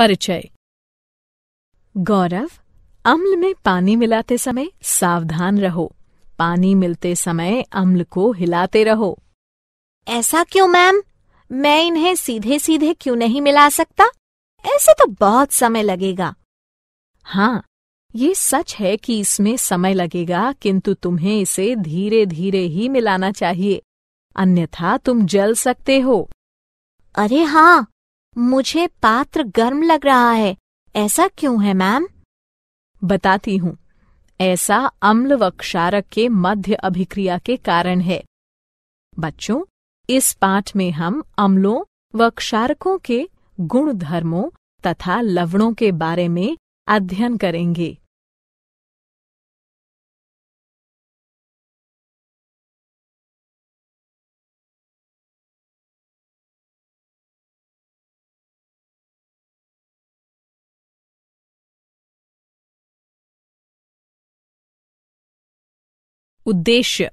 परिचय गौरव अम्ल में पानी मिलाते समय सावधान रहो पानी मिलते समय अम्ल को हिलाते रहो ऐसा क्यों मैम मैं इन्हें सीधे सीधे क्यों नहीं मिला सकता ऐसे तो बहुत समय लगेगा हाँ ये सच है कि इसमें समय लगेगा किंतु तुम्हें इसे धीरे धीरे ही मिलाना चाहिए अन्यथा तुम जल सकते हो अरे हाँ मुझे पात्र गर्म लग रहा है ऐसा क्यों है मैम बताती हूँ ऐसा अम्ल व क्षारक के मध्य अभिक्रिया के कारण है बच्चों इस पाठ में हम अम्लों व क्षारकों के गुण धर्मों तथा लवणों के बारे में अध्ययन करेंगे उद्देश्य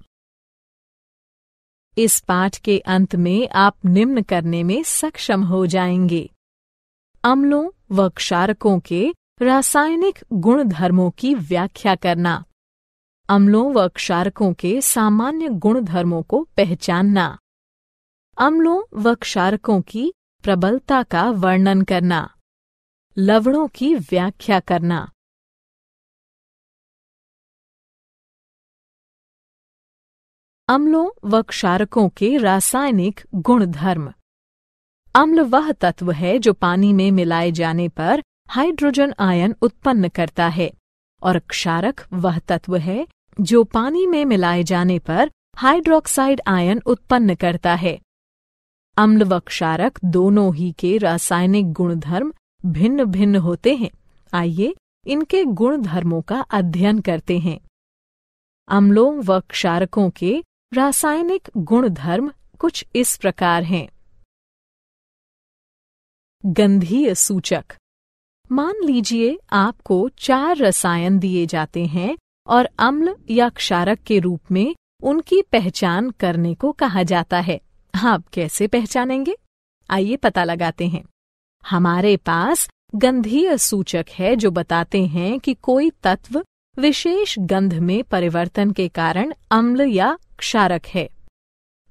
इस पाठ के अंत में आप निम्न करने में सक्षम हो जाएंगे अम्लों व क्षारकों के रासायनिक गुणधर्मों की व्याख्या करना अम्लों व क्षारकों के सामान्य गुणधर्मों को पहचानना अम्लों व क्षारकों की प्रबलता का वर्णन करना लवणों की व्याख्या करना अम्लों व क्षारकों के रासायनिक गुणधर्म अम्ल वह तत्व है जो पानी में मिलाए जाने पर हाइड्रोजन आयन उत्पन्न करता है और क्षारक वह तत्व है जो पानी में मिलाए जाने पर हाइड्रोक्साइड आयन उत्पन्न करता है अम्ल व क्षारक दोनों ही के रासायनिक गुणधर्म भिन्न भिन्न होते हैं आइए इनके गुणधर्मों का अध्ययन करते हैं अम्लों व क्षारकों के रासायनिक गुणधर्म कुछ इस प्रकार हैं गंधीय सूचक मान लीजिए आपको चार रसायन दिए जाते हैं और अम्ल या क्षारक के रूप में उनकी पहचान करने को कहा जाता है आप कैसे पहचानेंगे आइए पता लगाते हैं हमारे पास गंधीय सूचक है जो बताते हैं कि कोई तत्व विशेष गंध में परिवर्तन के कारण अम्ल या क्षारक है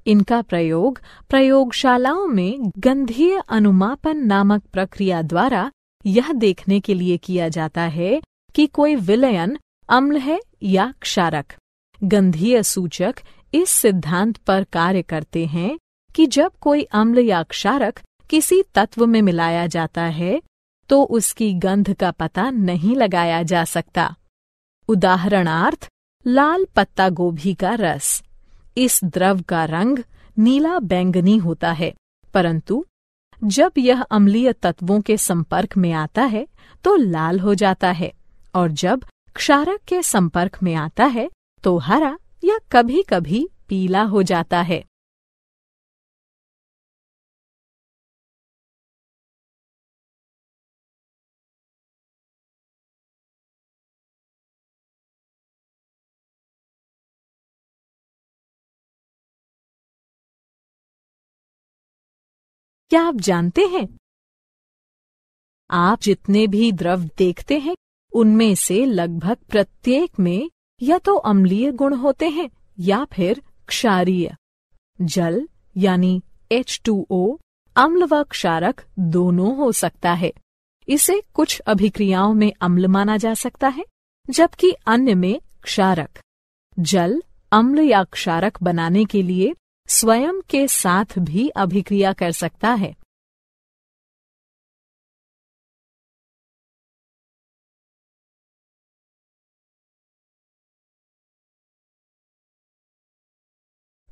इनका प्रयोग प्रयोगशालाओं में गंधीय अनुमापन नामक प्रक्रिया द्वारा यह देखने के लिए किया जाता है कि कोई विलयन अम्ल है या क्षारक गंधीय सूचक इस सिद्धांत पर कार्य करते हैं कि जब कोई अम्ल या क्षारक किसी तत्व में मिलाया जाता है तो उसकी गंध का पता नहीं लगाया जा सकता उदाहरणार्थ लाल पत्ता गोभी का रस इस द्रव का रंग नीला बैंगनी होता है परंतु जब यह अम्लीय तत्वों के संपर्क में आता है तो लाल हो जाता है और जब क्षारक के संपर्क में आता है तो हरा या कभी कभी पीला हो जाता है क्या आप जानते हैं आप जितने भी द्रव देखते हैं उनमें से लगभग प्रत्येक में या तो अम्लीय गुण होते हैं या फिर क्षारीय जल यानी H2O अम्ल व क्षारक दोनों हो सकता है इसे कुछ अभिक्रियाओं में अम्ल माना जा सकता है जबकि अन्य में क्षारक जल अम्ल या क्षारक बनाने के लिए स्वयं के साथ भी अभिक्रिया कर सकता है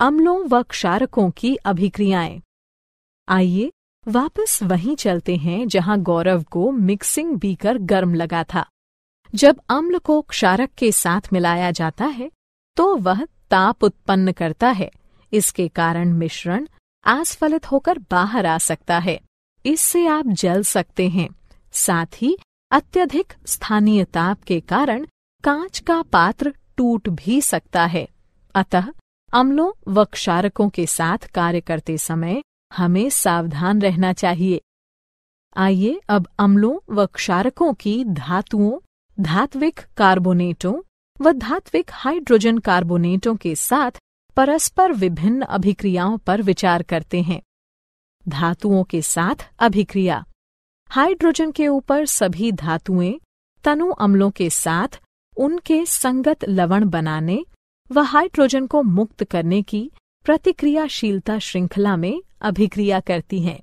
अम्लों व क्षारकों की अभिक्रियाएं आइए वापस वहीं चलते हैं जहां गौरव को मिक्सिंग बीकर गर्म लगा था जब अम्ल को क्षारक के साथ मिलाया जाता है तो वह ताप उत्पन्न करता है इसके कारण मिश्रण आस्फलित होकर बाहर आ सकता है इससे आप जल सकते हैं साथ ही अत्यधिक स्थानीय ताप के कारण कांच का पात्र टूट भी सकता है अतः अम्लों व क्षारकों के साथ कार्य करते समय हमें सावधान रहना चाहिए आइए अब अम्लों व क्षारकों की धातुओं धात्विक कार्बोनेटों व धात्विक हाइड्रोजन कार्बोनेटों के साथ परस्पर विभिन्न अभिक्रियाओं पर विचार करते हैं धातुओं के साथ अभिक्रिया हाइड्रोजन के ऊपर सभी धातुएं तनु अम्लों के साथ उनके संगत लवण बनाने व हाइड्रोजन को मुक्त करने की प्रतिक्रियाशीलता श्रृंखला में अभिक्रिया करती हैं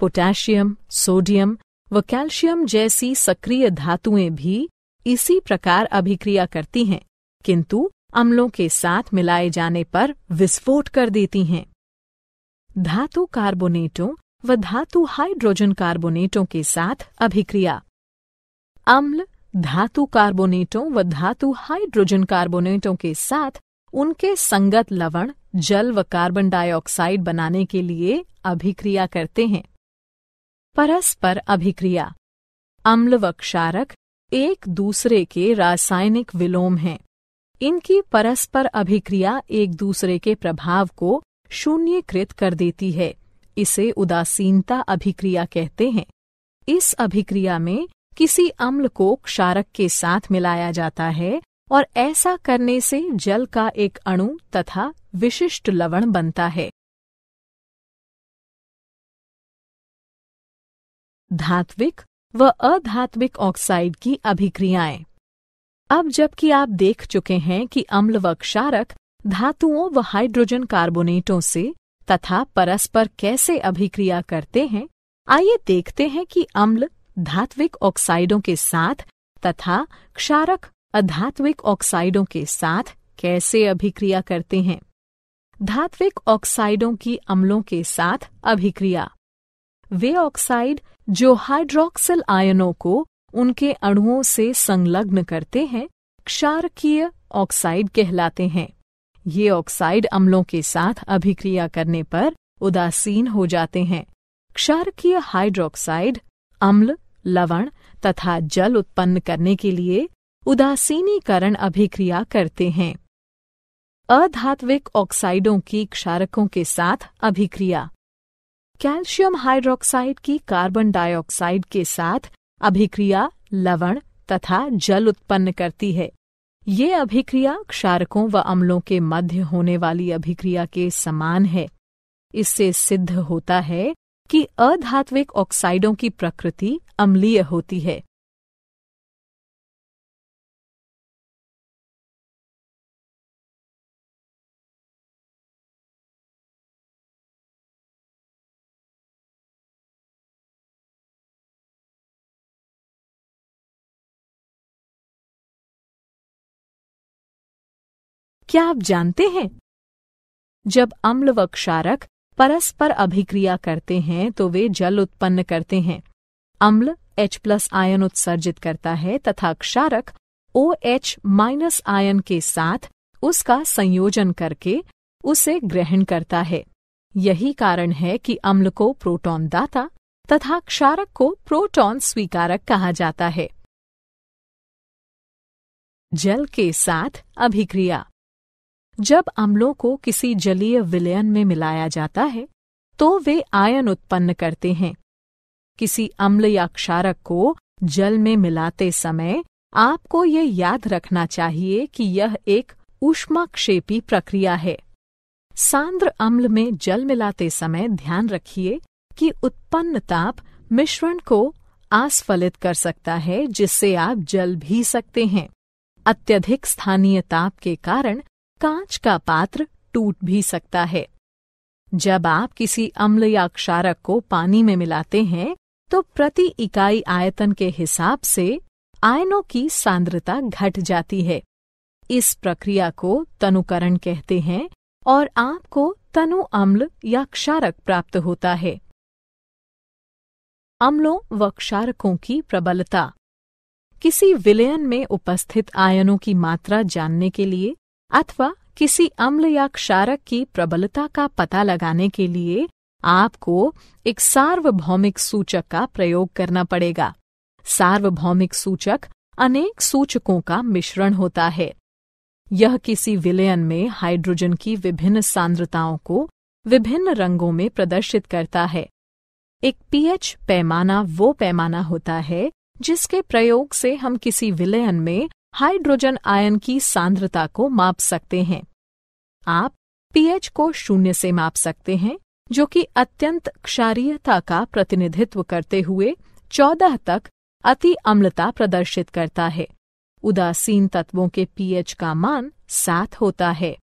पोटेशियम सोडियम व कैल्शियम जैसी सक्रिय धातुएं भी इसी प्रकार अभिक्रिया करती हैं किंतु अम्लों के साथ मिलाए जाने पर विस्फोट कर देती हैं धातु कार्बोनेटों व धातु हाइड्रोजन कार्बोनेटों के साथ अभिक्रिया अम्ल धातु कार्बोनेटों व धातु हाइड्रोजन कार्बोनेटों के साथ उनके संगत लवण जल व कार्बन डाइऑक्साइड बनाने के लिए अभिक्रिया करते हैं परस्पर अभिक्रिया अम्ल व क्षारक एक दूसरे के रासायनिक विलोम हैं इनकी परस्पर अभिक्रिया एक दूसरे के प्रभाव को शून्यकृत कर देती है इसे उदासीनता अभिक्रिया कहते हैं इस अभिक्रिया में किसी अम्ल को क्षारक के साथ मिलाया जाता है और ऐसा करने से जल का एक अणु तथा विशिष्ट लवण बनता है धात्विक व अधात्विक ऑक्साइड की अभिक्रियाएं अब जबकि आप देख चुके हैं कि अम्ल व क्षारक धातुओं व हाइड्रोजन कार्बोनेटों से तथा परस्पर कैसे अभिक्रिया करते हैं आइए देखते हैं कि अम्ल धात्विक ऑक्साइडों के साथ तथा क्षारक अधात्विक ऑक्साइडों के साथ कैसे अभिक्रिया करते हैं धात्विक ऑक्साइडों की अम्लों के साथ अभिक्रिया वे ऑक्साइड जो हाइड्रोक्सिल आयनों को उनके अणुओं से संलग्न करते हैं क्षारकीय ऑक्साइड कहलाते हैं ये ऑक्साइड अम्लों के साथ अभिक्रिया करने पर उदासीन हो जाते हैं क्षारकीय हाइड्रोक्साइड अम्ल लवण तथा जल उत्पन्न करने के लिए उदासीनीकरण अभिक्रिया करते हैं अधात्विक ऑक्साइडों की क्षारकों के साथ अभिक्रिया कैल्शियम हाइड्रोक्साइड की कार्बन डाइऑक्साइड के साथ अभिक्रिया लवण तथा जल उत्पन्न करती है ये अभिक्रिया क्षारकों व अम्लों के मध्य होने वाली अभिक्रिया के समान है इससे सिद्ध होता है कि अधात्विक ऑक्साइडों की प्रकृति अम्लीय होती है क्या आप जानते हैं जब अम्ल व क्षारक परस्पर अभिक्रिया करते हैं तो वे जल उत्पन्न करते हैं अम्ल H प्लस आयन उत्सर्जित करता है तथा क्षारक ओ एच माइनस आयन के साथ उसका संयोजन करके उसे ग्रहण करता है यही कारण है कि अम्ल को प्रोटॉन दाता तथा क्षारक को प्रोटॉन स्वीकारक कहा जाता है जल के साथ अभिक्रिया जब अम्लों को किसी जलीय विलयन में मिलाया जाता है तो वे आयन उत्पन्न करते हैं किसी अम्ल या क्षारक को जल में मिलाते समय आपको यह याद रखना चाहिए कि यह एक ऊष्माक्षेपी प्रक्रिया है सांद्र अम्ल में जल मिलाते समय ध्यान रखिए कि उत्पन्न ताप मिश्रण को आस्फलित कर सकता है जिससे आप जल भी सकते हैं अत्यधिक स्थानीय ताप के कारण कांच का पात्र टूट भी सकता है जब आप किसी अम्ल या क्षारक को पानी में मिलाते हैं तो प्रति इकाई आयतन के हिसाब से आयनों की सांद्रता घट जाती है इस प्रक्रिया को तनुकरण कहते हैं और आपको तनु अम्ल या क्षारक प्राप्त होता है अम्लों व क्षारकों की प्रबलता किसी विलयन में उपस्थित आयनों की मात्रा जानने के लिए अथवा किसी अम्ल या क्षारक की प्रबलता का पता लगाने के लिए आपको एक सार्वभौमिक सूचक का प्रयोग करना पड़ेगा सार्वभौमिक सूचक अनेक सूचकों का मिश्रण होता है यह किसी विलयन में हाइड्रोजन की विभिन्न सांद्रताओं को विभिन्न रंगों में प्रदर्शित करता है एक पीएच पैमाना वो पैमाना होता है जिसके प्रयोग से हम किसी विलयन में हाइड्रोजन आयन की सांद्रता को माप सकते हैं आप पीएच को शून्य से माप सकते हैं जो कि अत्यंत क्षारीयता का प्रतिनिधित्व करते हुए चौदह तक अति अम्लता प्रदर्शित करता है उदासीन तत्वों के पीएच का मान सात होता है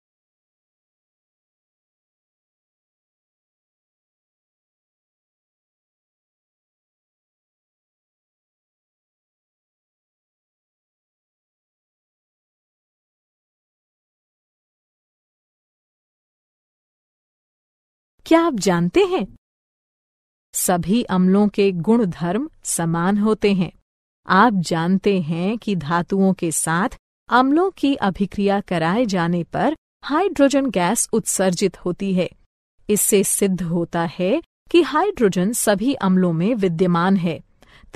क्या आप जानते हैं सभी अम्लों के गुण धर्म समान होते हैं आप जानते हैं कि धातुओं के साथ अम्लों की अभिक्रिया कराए जाने पर हाइड्रोजन गैस उत्सर्जित होती है इससे सिद्ध होता है कि हाइड्रोजन सभी अम्लों में विद्यमान है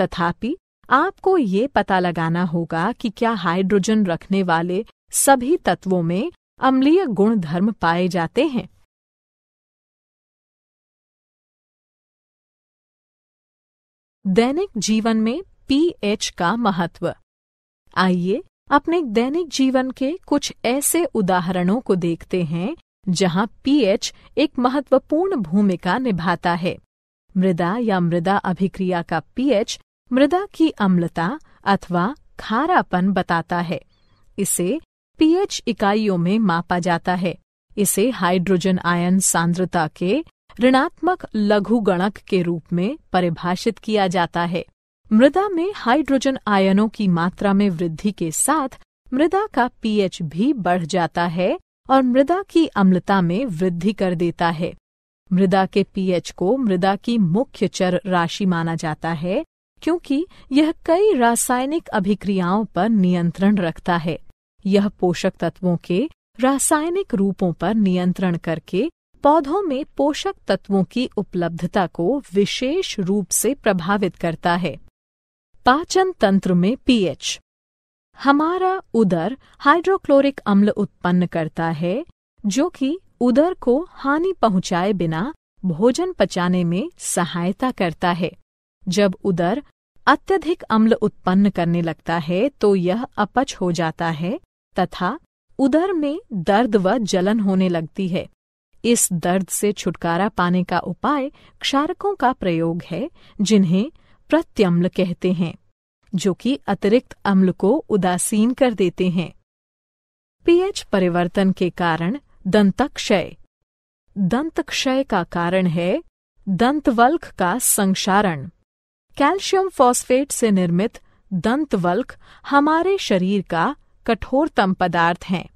तथापि आपको ये पता लगाना होगा कि क्या हाइड्रोजन रखने वाले सभी तत्वों में अम्लीय गुण धर्म पाए जाते हैं दैनिक जीवन में पीएच का महत्व आइए अपने दैनिक जीवन के कुछ ऐसे उदाहरणों को देखते हैं जहां पीएच एक महत्वपूर्ण भूमिका निभाता है मृदा या मृदा अभिक्रिया का पीएच मृदा की अम्लता अथवा खारापन बताता है इसे पीएच इकाइयों में मापा जाता है इसे हाइड्रोजन आयन सांद्रता के ऋणात्मक लघु गणक के रूप में परिभाषित किया जाता है मृदा में हाइड्रोजन आयनों की मात्रा में वृद्धि के साथ मृदा का पीएच भी बढ़ जाता है और मृदा की अम्लता में वृद्धि कर देता है मृदा के पीएच को मृदा की मुख्य चर राशि माना जाता है क्योंकि यह कई रासायनिक अभिक्रियाओं पर नियंत्रण रखता है यह पोषक तत्वों के रासायनिक रूपों पर नियंत्रण करके पौधों में पोषक तत्वों की उपलब्धता को विशेष रूप से प्रभावित करता है पाचन तंत्र में पीएच हमारा उदर हाइड्रोक्लोरिक अम्ल उत्पन्न करता है जो कि उदर को हानि पहुंचाए बिना भोजन पचाने में सहायता करता है जब उदर अत्यधिक अम्ल उत्पन्न करने लगता है तो यह अपच हो जाता है तथा उदर में दर्द व जलन होने लगती है इस दर्द से छुटकारा पाने का उपाय क्षारकों का प्रयोग है जिन्हें प्रत्यम्ल कहते हैं जो कि अतिरिक्त अम्ल को उदासीन कर देते हैं पीएच परिवर्तन के कारण दंतक्षय दंतक्षय का कारण है दंतवल्क का संक्षारण कैल्शियम फॉस्फेट से निर्मित दंतवल्क हमारे शरीर का कठोरतम पदार्थ है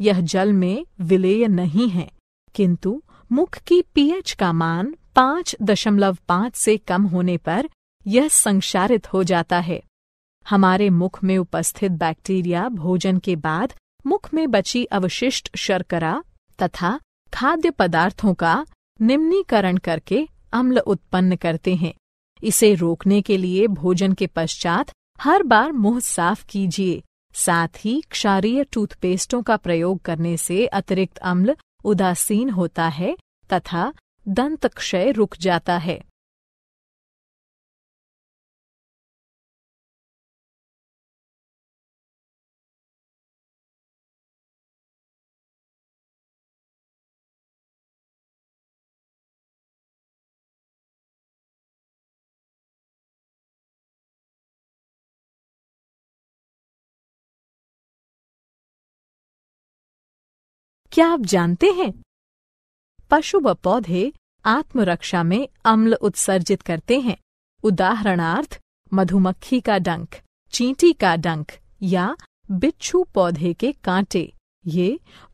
यह जल में विलेय नहीं है किंतु मुख की पीएच का मान पाँच दशमलव पाँच से कम होने पर यह संक्षारित हो जाता है हमारे मुख में उपस्थित बैक्टीरिया भोजन के बाद मुख में बची अवशिष्ट शर्करा तथा खाद्य पदार्थों का निम्नीकरण करके अम्ल उत्पन्न करते हैं इसे रोकने के लिए भोजन के पश्चात हर बार मुंह साफ कीजिए साथ ही क्षारीय टूथपेस्टों का प्रयोग करने से अतिरिक्त अम्ल उदासीन होता है तथा दंत क्षय रुक जाता है क्या आप जानते हैं पशु व पौधे आत्मरक्षा में अम्ल उत्सर्जित करते हैं उदाहरणार्थ मधुमक्खी का डंक चींटी का डंक या बिच्छू पौधे के कांटे ये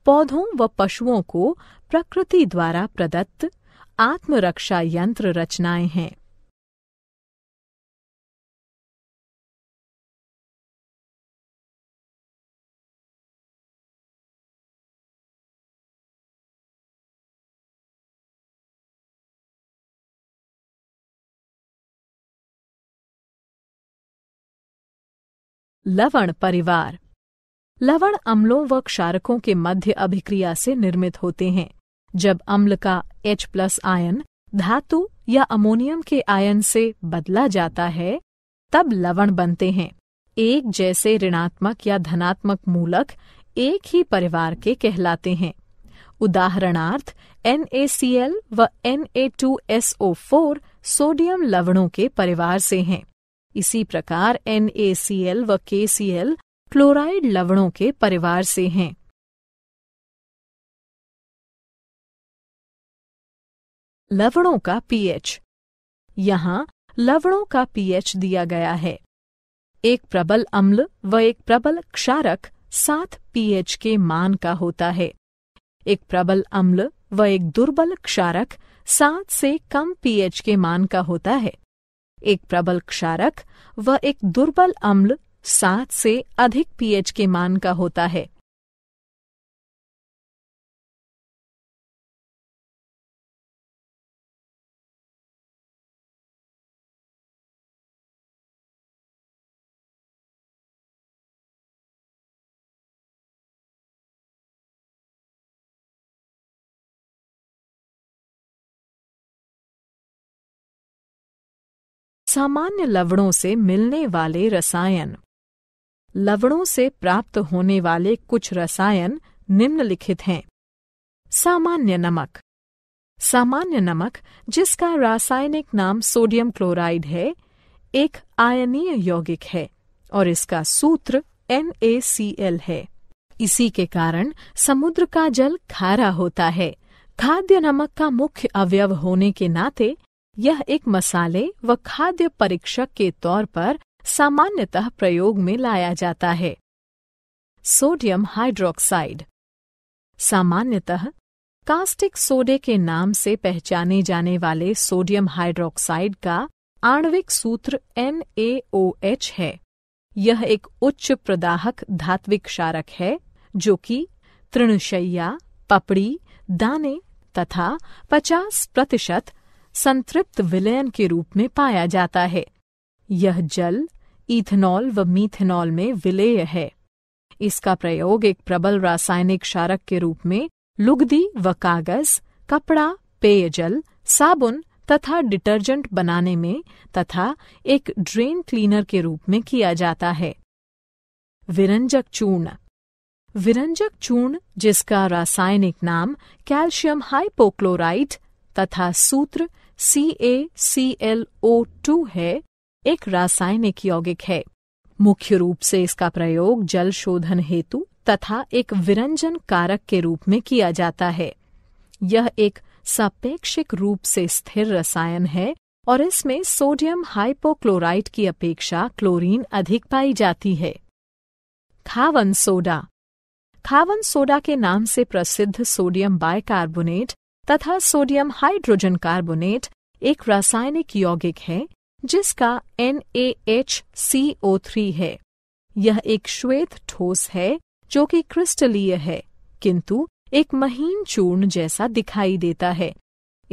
पौधों व पशुओं को प्रकृति द्वारा प्रदत्त आत्मरक्षा यंत्र रचनाएं हैं लवण परिवार लवण अम्लों व क्षारकों के मध्य अभिक्रिया से निर्मित होते हैं जब अम्ल का H प्लस आयन धातु या अमोनियम के आयन से बदला जाता है तब लवण बनते हैं एक जैसे ऋणात्मक या धनात्मक मूलक एक ही परिवार के कहलाते हैं उदाहरणार्थ NaCl व Na2SO4 सोडियम लवणों के परिवार से हैं इसी प्रकार NaCl व KCl क्लोराइड लवणों के परिवार से हैं लवणों का पीएच यहाँ लवणों का पीएच दिया गया है एक प्रबल अम्ल व एक प्रबल क्षारक सात पीएच के मान का होता है एक प्रबल अम्ल व एक दुर्बल क्षारक सात से कम पीएच के मान का होता है एक प्रबल क्षारक व एक दुर्बल अम्ल सात से अधिक पीएच के मान का होता है सामान्य लवणों से मिलने वाले रसायन लवणों से प्राप्त होने वाले कुछ रसायन निम्नलिखित हैं सामान्य नमक सामान्य नमक जिसका रासायनिक नाम सोडियम क्लोराइड है एक आयनीय यौगिक है और इसका सूत्र NaCl है इसी के कारण समुद्र का जल खारा होता है खाद्य नमक का मुख्य अवयव होने के नाते यह एक मसाले व खाद्य परीक्षक के तौर पर सामान्यतः प्रयोग में लाया जाता है सोडियम हाइड्रोक्साइड सामान्यतः कास्टिक सोडे के नाम से पहचाने जाने वाले सोडियम हाइड्रोक्साइड का आणविक सूत्र NaOH है यह एक उच्च प्रदाहक धात्विक क्षारक है जो कि तृणशैया पपड़ी दाने तथा 50 प्रतिशत संतृप्त विलयन के रूप में पाया जाता है यह जल इथेनॉल व मीथेनॉल में विलेय है इसका प्रयोग एक प्रबल रासायनिक क्षारक के रूप में लुगदी व कागज कपड़ा पेयजल साबुन तथा डिटर्जेंट बनाने में तथा एक ड्रेन क्लीनर के रूप में किया जाता है विरंजक चूर्ण विरंजक चूर्ण जिसका रासायनिक नाम कैल्शियम हाइपोक्लोराइट तथा सूत्र सी सी ए एल ओ टू है एक रासायनिक यौगिक है मुख्य रूप से इसका प्रयोग जल शोधन हेतु तथा एक विरंजन कारक के रूप में किया जाता है यह एक सापेक्षिक रूप से स्थिर रसायन है और इसमें सोडियम हाइपोक्लोराइड की अपेक्षा क्लोरीन अधिक पाई जाती है खावन सोडा खावन सोडा के नाम से प्रसिद्ध सोडियम बाइकार्बोनेट तथा सोडियम हाइड्रोजन कार्बोनेट एक रासायनिक यौगिक है जिसका थ्री है यह एक श्वेत ठोस है जो कि क्रिस्टलीय है किंतु एक महीन चूर्ण जैसा दिखाई देता है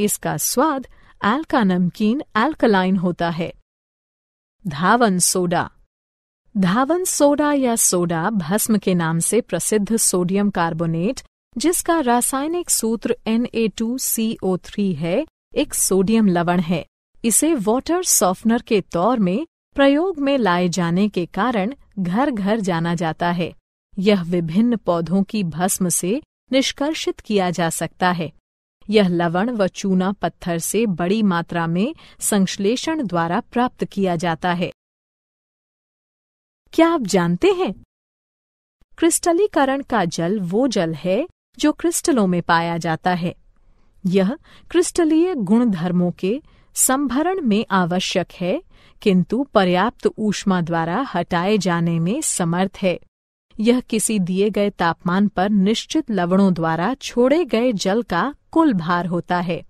इसका स्वाद एल्का नमकीन एल्कलाइन होता है धावन सोडा धावन सोडा या सोडा भस्म के नाम से प्रसिद्ध सोडियम कार्बोनेट जिसका रासायनिक सूत्र Na2CO3 है एक सोडियम लवण है इसे वाटर सॉफ्टनर के तौर में प्रयोग में लाए जाने के कारण घर घर जाना जाता है यह विभिन्न पौधों की भस्म से निष्कर्षित किया जा सकता है यह लवण व चूना पत्थर से बड़ी मात्रा में संश्लेषण द्वारा प्राप्त किया जाता है क्या आप जानते हैं क्रिस्टलीकरण का जल वो जल है जो क्रिस्टलों में पाया जाता है यह क्रिस्टलीय गुणधर्मों के संभरण में आवश्यक है किंतु पर्याप्त ऊष्मा द्वारा हटाए जाने में समर्थ है यह किसी दिए गए तापमान पर निश्चित लवणों द्वारा छोड़े गए जल का कुल भार होता है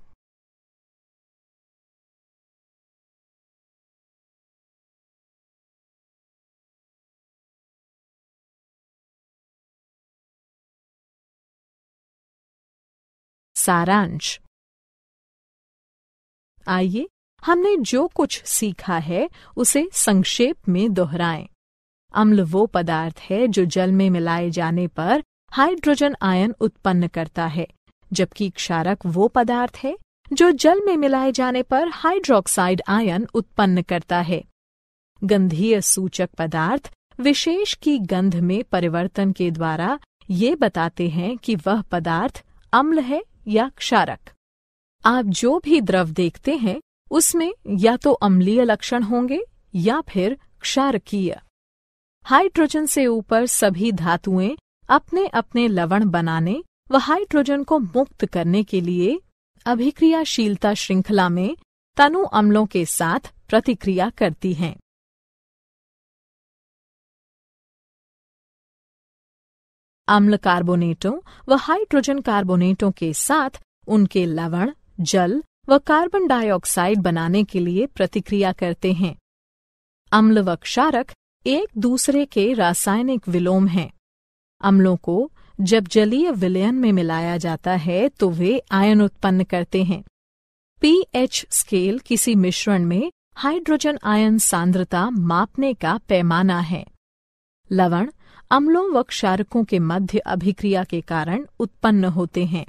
सारांश आइए हमने जो कुछ सीखा है उसे संक्षेप में दोहराएं। अम्ल वो पदार्थ है जो जल में मिलाए जाने पर हाइड्रोजन आयन उत्पन्न करता है जबकि क्षारक वो पदार्थ है जो जल में मिलाए जाने पर हाइड्रोक्साइड आयन उत्पन्न करता है गंधीय सूचक पदार्थ विशेष की गंध में परिवर्तन के द्वारा ये बताते हैं कि वह पदार्थ अम्ल है या क्षारक आप जो भी द्रव देखते हैं उसमें या तो अम्लीय लक्षण होंगे या फिर क्षारकीय हाइड्रोजन से ऊपर सभी धातुएं अपने अपने लवण बनाने व हाइड्रोजन को मुक्त करने के लिए अभिक्रियाशीलता श्रृंखला में तनु अम्लों के साथ प्रतिक्रिया करती हैं अम्ल कार्बोनेटों व हाइड्रोजन कार्बोनेटों के साथ उनके लवण जल व कार्बन डाइऑक्साइड बनाने के लिए प्रतिक्रिया करते हैं अम्ल व क्षारक एक दूसरे के रासायनिक विलोम हैं अम्लों को जब जलीय विलयन में मिलाया जाता है तो वे आयन उत्पन्न करते हैं पीएच स्केल किसी मिश्रण में हाइड्रोजन आयन सांद्रता मापने का पैमाना है लवण अम्लों व क्षारकों के मध्य अभिक्रिया के कारण उत्पन्न होते हैं